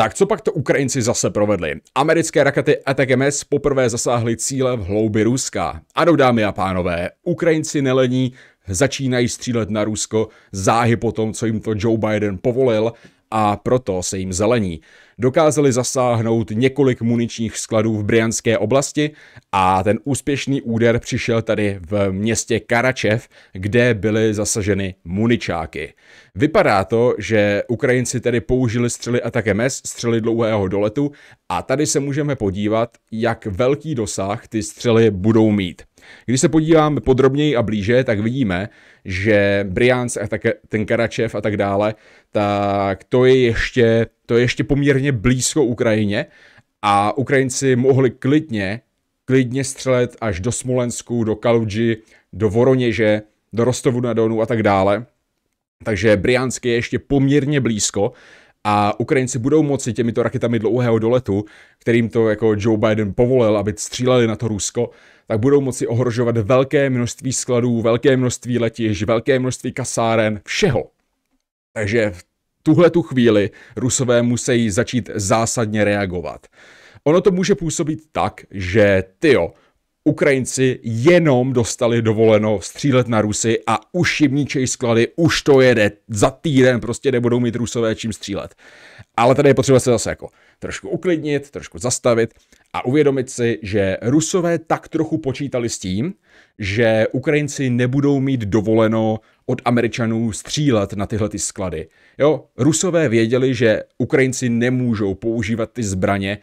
Tak co pak to Ukrajinci zase provedli? Americké rakety ATACMS poprvé zasáhly cíle v hloubi Ruska. Ano, dámy a pánové, Ukrajinci nelení, začínají střílet na Rusko záhy po tom, co jim to Joe Biden povolil a proto se jim zelení dokázali zasáhnout několik muničních skladů v Brianské oblasti a ten úspěšný úder přišel tady v městě Karačev, kde byly zasaženy muničáky. Vypadá to, že Ukrajinci tedy použili střely a také mes, střely dlouhého doletu a tady se můžeme podívat, jak velký dosah ty střely budou mít. Když se podíváme podrobněji a blíže, tak vidíme, že Brians a také ten Karačev a tak dále, tak to je ještě, to je ještě poměrně blízko Ukrajině a Ukrajinci mohli klidně, klidně střelet až do Smolensku, do Kaludži, do Voroněže, do Rostovu na Donu a tak dále. Takže Briansk je ještě poměrně blízko a Ukrajinci budou moci těmito raketami dlouhého doletu, kterým to jako Joe Biden povolil, aby stříleli na to Rusko, tak budou moci ohrožovat velké množství skladů, velké množství letiž, velké množství kasáren, všeho. Takže v tuhle tu chvíli Rusové musí začít zásadně reagovat. Ono to může působit tak, že tyjo, Ukrajinci jenom dostali dovoleno střílet na Rusy a už jim ničej sklady, už to jede, za týden prostě nebudou mít Rusové čím střílet. Ale tady je potřeba se zase jako trošku uklidnit, trošku zastavit a uvědomit si, že Rusové tak trochu počítali s tím, že Ukrajinci nebudou mít dovoleno od Američanů střílet na tyhle ty sklady. Jo, Rusové věděli, že Ukrajinci nemůžou používat ty zbraně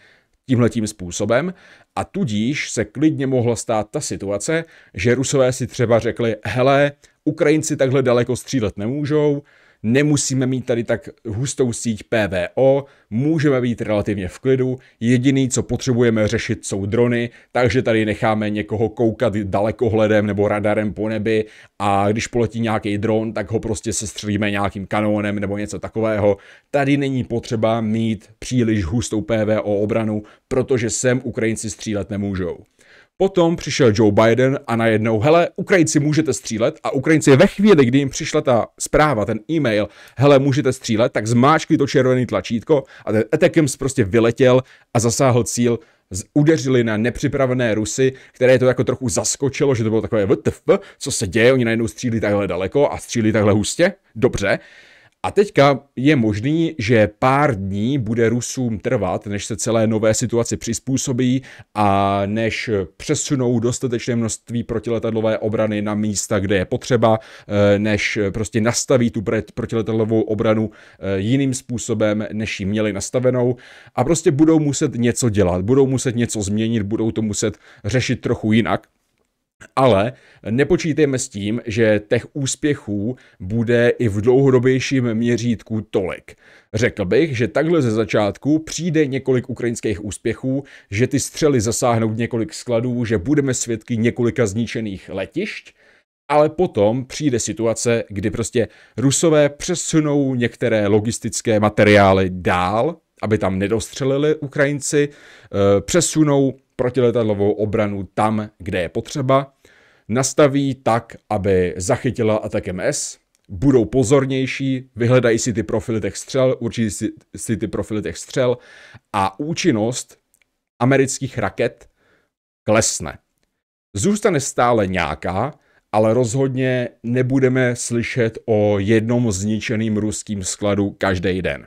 tímhletím způsobem a tudíž se klidně mohla stát ta situace, že Rusové si třeba řekli, hele, Ukrajinci takhle daleko střílet nemůžou, nemusíme mít tady tak hustou síť PVO, můžeme být relativně v klidu, jediný, co potřebujeme řešit, jsou drony, takže tady necháme někoho koukat dalekohledem nebo radarem po nebi a když poletí nějaký dron, tak ho prostě sestřelíme nějakým kanónem nebo něco takového. Tady není potřeba mít příliš hustou PVO obranu, protože sem Ukrajinci střílet nemůžou. Potom přišel Joe Biden a najednou, hele, Ukrajinci můžete střílet a Ukrajinci ve chvíli, kdy jim přišla ta zpráva, ten e-mail, hele, můžete střílet, tak zmáčkli to červené tlačítko a ten Etekims prostě vyletěl a zasáhl cíl udeřili na nepřipravené Rusy, které to jako trochu zaskočilo, že to bylo takové vtf, co se děje, oni najednou střílí takhle daleko a střílí takhle hustě, dobře, a teďka je možný, že pár dní bude Rusům trvat, než se celé nové situaci přizpůsobí a než přesunou dostatečné množství protiletadlové obrany na místa, kde je potřeba, eh, než prostě nastaví tu protiletadlovou obranu eh, jiným způsobem, než ji měli nastavenou a prostě budou muset něco dělat, budou muset něco změnit, budou to muset řešit trochu jinak. Ale nepočítejme s tím, že těch úspěchů bude i v dlouhodobějším měřítku tolik. Řekl bych, že takhle ze začátku přijde několik ukrajinských úspěchů, že ty střely zasáhnou několik skladů, že budeme svědky několika zničených letišť, ale potom přijde situace, kdy prostě rusové přesunou některé logistické materiály dál, aby tam nedostřelili Ukrajinci, eh, přesunou protiletadlovou obranu tam, kde je potřeba, nastaví tak, aby zachytila atak MS, budou pozornější, vyhledají si ty profily těch střel, určitě si, si ty profily těch střel a účinnost amerických raket klesne. Zůstane stále nějaká, ale rozhodně nebudeme slyšet o jednom zničeným ruským skladu každý den.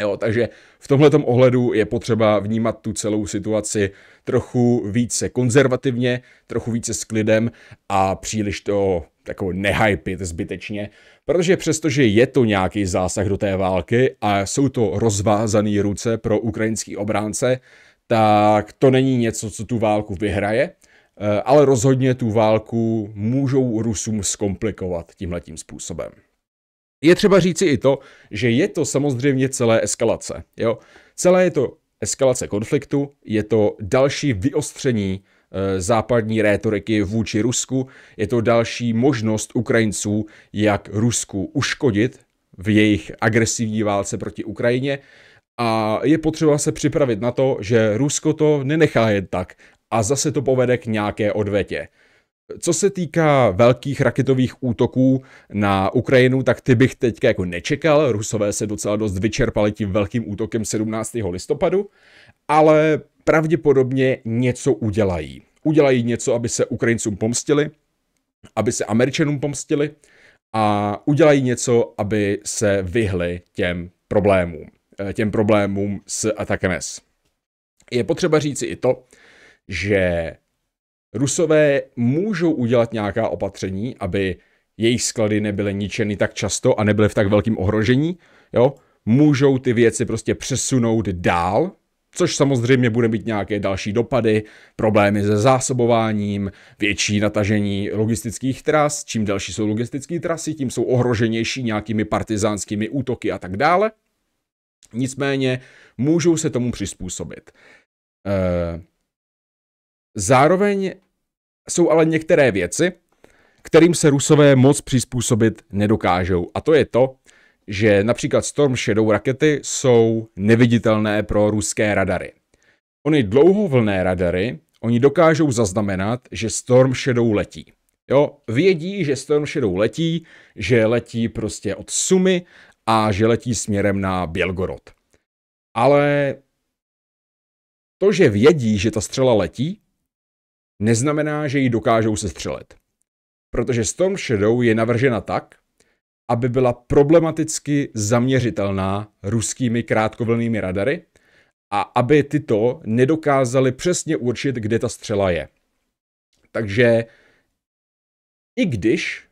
Jo, takže v tomhle ohledu je potřeba vnímat tu celou situaci trochu více konzervativně, trochu více s klidem a příliš to jako nehypit zbytečně, protože přestože je to nějaký zásah do té války a jsou to rozvázané ruce pro ukrajinský obránce, tak to není něco, co tu válku vyhraje, eh, ale rozhodně tu válku můžou Rusům zkomplikovat tímhletím způsobem. Je třeba říci i to, že je to samozřejmě celé eskalace. Jo? Celé je to eskalace konfliktu, je to další vyostření eh, západní rétoriky vůči Rusku, je to další možnost Ukrajinců, jak Rusku uškodit v jejich agresivní válce proti Ukrajině a je potřeba se připravit na to, že Rusko to nenechá jen tak a zase to povede k nějaké odvetě. Co se týká velkých raketových útoků na Ukrajinu, tak ty bych teď jako nečekal. Rusové se docela dost vyčerpali tím velkým útokem 17. listopadu, ale pravděpodobně něco udělají. Udělají něco, aby se Ukrajincům pomstili, aby se Američanům pomstili a udělají něco, aby se vyhli těm problémům, eh, těm problémům s atakem S. Je potřeba říci i to, že Rusové můžou udělat nějaká opatření, aby jejich sklady nebyly ničeny tak často a nebyly v tak velkém ohrožení, jo, můžou ty věci prostě přesunout dál, což samozřejmě bude mít nějaké další dopady, problémy se zásobováním, větší natažení logistických tras, čím další jsou logistické trasy, tím jsou ohroženější nějakými partizánskými útoky a tak dále. Nicméně můžou se tomu přizpůsobit. Eh, zároveň jsou ale některé věci, kterým se rusové moc přizpůsobit nedokážou. A to je to, že například Storm Shadow rakety jsou neviditelné pro ruské radary. Ony dlouhovlné radary, oni dokážou zaznamenat, že Storm Shadow letí. Jo, vědí, že Storm Shadow letí, že letí prostě od Sumy a že letí směrem na Bělgorod. Ale to, že vědí, že ta střela letí, neznamená, že ji dokážou sestřelit. Protože Storm Shadow je navržena tak, aby byla problematicky zaměřitelná ruskými krátkovlnými radary a aby tyto nedokázali přesně určit, kde ta střela je. Takže i když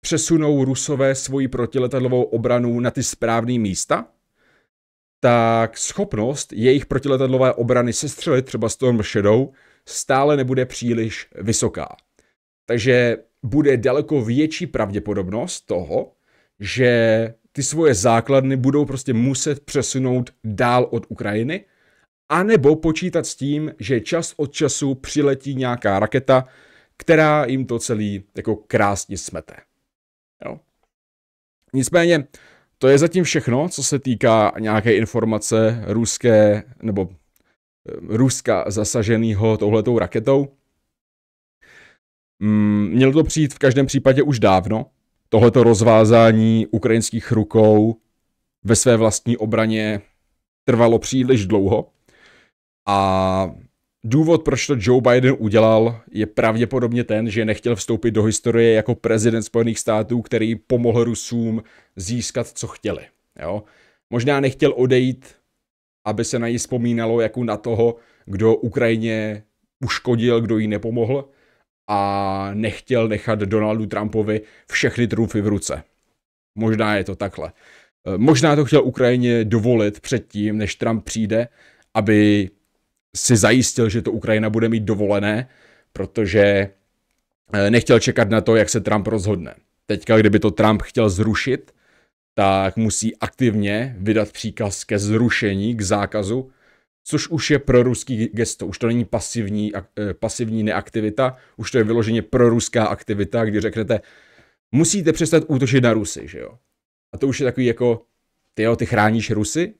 přesunou rusové svoji protiletadlovou obranu na ty správné místa, tak schopnost jejich protiletadlové obrany sestřelit třeba Storm Shadow stále nebude příliš vysoká. Takže bude daleko větší pravděpodobnost toho, že ty svoje základny budou prostě muset přesunout dál od Ukrajiny, anebo počítat s tím, že čas od času přiletí nějaká raketa, která jim to celý jako krásně smete. Jo. Nicméně, to je zatím všechno, co se týká nějaké informace ruské nebo Ehm, Ruska zasaženého touhletou raketou. Mm, mělo to přijít v každém případě už dávno, tohleto rozvázání ukrajinských rukou ve své vlastní obraně trvalo příliš dlouho a důvod, proč to Joe Biden udělal, je pravděpodobně ten, že nechtěl vstoupit do historie jako prezident Spojených států, který pomohl Rusům získat, co chtěli. Jo? Možná nechtěl odejít aby se na ní vzpomínalo jako na toho, kdo Ukrajině uškodil, kdo jí nepomohl a nechtěl nechat Donaldu Trumpovi všechny trůfy v ruce. Možná je to takhle. Eh, možná to chtěl Ukrajině dovolit předtím, než Trump přijde, aby si zajistil, že to Ukrajina bude mít dovolené, protože eh, nechtěl čekat na to, jak se Trump rozhodne. Teďka, kdyby to Trump chtěl zrušit, tak musí aktivně vydat příkaz ke zrušení, k zákazu, což už je proruský gesto, už to není pasivní, eh, pasivní neaktivita, už to je vyloženě proruská aktivita, kdy řeknete, musíte přestat útočit na Rusy, že jo. A to už je takový jako, ty jo, ty chráníš Rusy,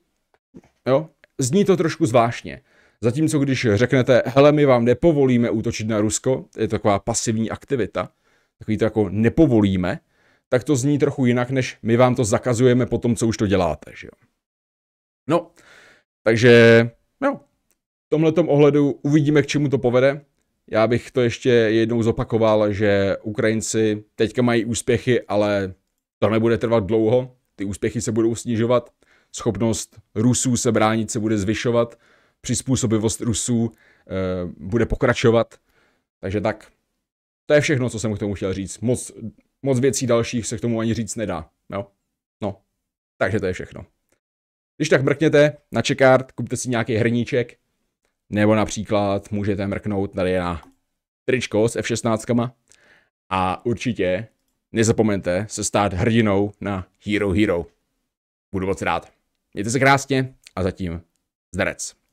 jo. Zní to trošku zvláštně. Zatímco když řeknete, hele, my vám nepovolíme útočit na Rusko, je to taková pasivní aktivita, takový to jako nepovolíme, tak to zní trochu jinak, než my vám to zakazujeme po tom, co už to děláte. Že jo? No, takže no, v tomhletom ohledu uvidíme, k čemu to povede. Já bych to ještě jednou zopakoval, že Ukrajinci teďka mají úspěchy, ale to nebude trvat dlouho. Ty úspěchy se budou snižovat, schopnost Rusů se bránit se bude zvyšovat, přizpůsobivost Rusů e, bude pokračovat. Takže tak, to je všechno, co jsem k tomu chtěl říct. Moc moc věcí dalších se k tomu ani říct nedá. Jo? No, takže to je všechno. Když tak mrkněte na čekart, kupte si nějaký hrníček, nebo například můžete mrknout tady na tričko s F16 a určitě nezapomeňte se stát hrdinou na Hero Hero. Budu moc rád. Mějte se krásně a zatím zdarec.